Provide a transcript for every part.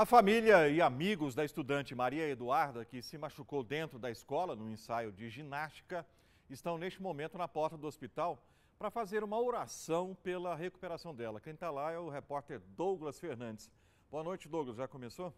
A família e amigos da estudante Maria Eduarda, que se machucou dentro da escola no ensaio de ginástica, estão neste momento na porta do hospital para fazer uma oração pela recuperação dela. Quem está lá é o repórter Douglas Fernandes. Boa noite, Douglas. Já começou?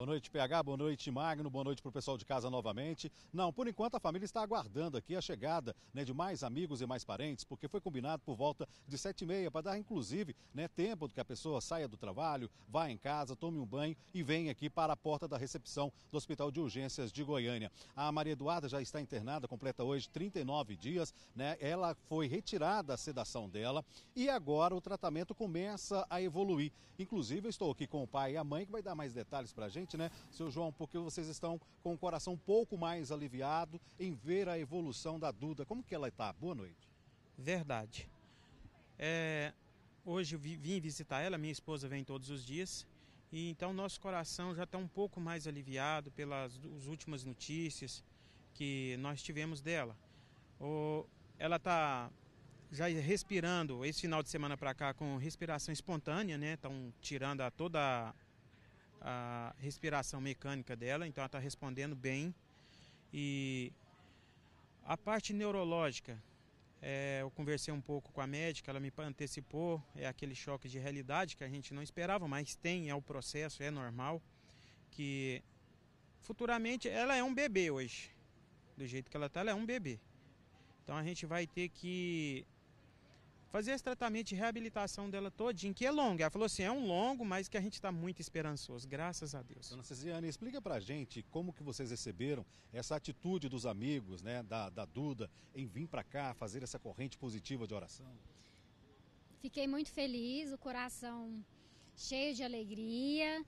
Boa noite, PH. Boa noite, Magno. Boa noite para o pessoal de casa novamente. Não, por enquanto a família está aguardando aqui a chegada né, de mais amigos e mais parentes, porque foi combinado por volta de sete e meia para dar, inclusive, né, tempo que a pessoa saia do trabalho, vá em casa, tome um banho e venha aqui para a porta da recepção do Hospital de Urgências de Goiânia. A Maria Eduarda já está internada, completa hoje 39 dias. Né? Ela foi retirada a sedação dela e agora o tratamento começa a evoluir. Inclusive, eu estou aqui com o pai e a mãe que vai dar mais detalhes para a gente né, seu João? Porque vocês estão com o coração um pouco mais aliviado em ver a evolução da Duda. Como que ela está? Boa noite. Verdade. É, hoje eu vim visitar ela, minha esposa vem todos os dias. E então nosso coração já está um pouco mais aliviado pelas últimas notícias que nós tivemos dela. O, ela está já respirando esse final de semana para cá com respiração espontânea, né? Estão tirando a toda a respiração mecânica dela, então ela está respondendo bem. E a parte neurológica, é, eu conversei um pouco com a médica, ela me antecipou, é aquele choque de realidade que a gente não esperava, mas tem, é o processo, é normal, que futuramente ela é um bebê hoje. Do jeito que ela está, ela é um bebê. Então a gente vai ter que fazer esse tratamento de reabilitação dela todinha, que é longo. Ela falou assim, é um longo, mas que a gente está muito esperançoso, graças a Deus. Dona Cesiane, explica pra gente como que vocês receberam essa atitude dos amigos, né, da, da Duda, em vir para cá fazer essa corrente positiva de oração. Fiquei muito feliz, o coração cheio de alegria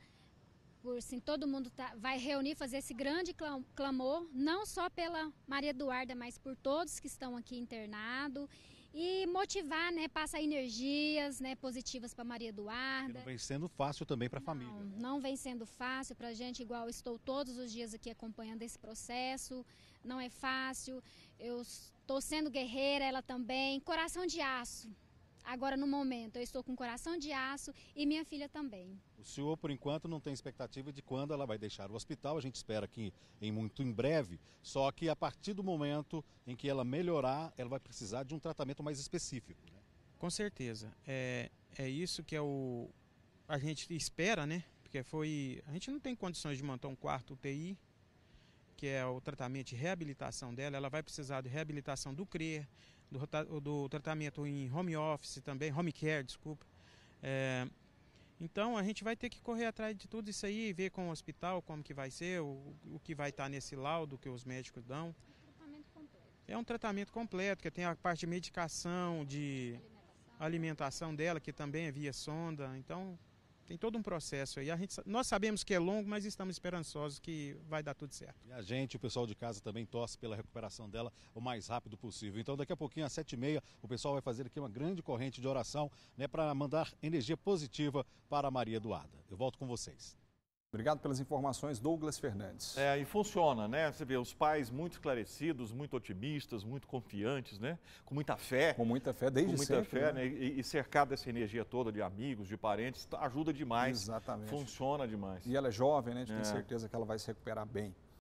por sim todo mundo tá, vai reunir, fazer esse grande clamor, não só pela Maria Eduarda, mas por todos que estão aqui internado e motivar, né, passar energias, né, positivas para Maria Eduarda. não vem sendo fácil também para a família. Né? Não vem sendo fácil para a gente, igual estou todos os dias aqui acompanhando esse processo, não é fácil. Eu estou sendo guerreira, ela também, coração de aço. Agora, no momento, eu estou com coração de aço e minha filha também. O senhor, por enquanto, não tem expectativa de quando ela vai deixar o hospital. A gente espera que em muito em breve. Só que a partir do momento em que ela melhorar, ela vai precisar de um tratamento mais específico. Né? Com certeza. É, é isso que é o a gente espera, né? Porque foi a gente não tem condições de manter um quarto UTI que é o tratamento de reabilitação dela, ela vai precisar de reabilitação do CRE do, do tratamento em home office também, home care, desculpa. É, então a gente vai ter que correr atrás de tudo isso aí, ver com o hospital como que vai ser, o, o que vai estar tá nesse laudo que os médicos dão. É um tratamento completo, que tem a parte de medicação, de alimentação dela, que também é via sonda. Então, tem todo um processo aí. A gente, nós sabemos que é longo, mas estamos esperançosos que vai dar tudo certo. E a gente, o pessoal de casa também torce pela recuperação dela o mais rápido possível. Então, daqui a pouquinho, às sete e meia, o pessoal vai fazer aqui uma grande corrente de oração né, para mandar energia positiva para a Maria Eduarda. Eu volto com vocês. Obrigado pelas informações, Douglas Fernandes. É, e funciona, né? Você vê os pais muito esclarecidos, muito otimistas, muito confiantes, né? Com muita fé. Com muita fé, desde sempre. Com muita sempre, fé, né? né? E, e cercado dessa energia toda de amigos, de parentes, tá, ajuda demais. Exatamente. Funciona demais. E ela é jovem, né? A gente é. tem certeza que ela vai se recuperar bem.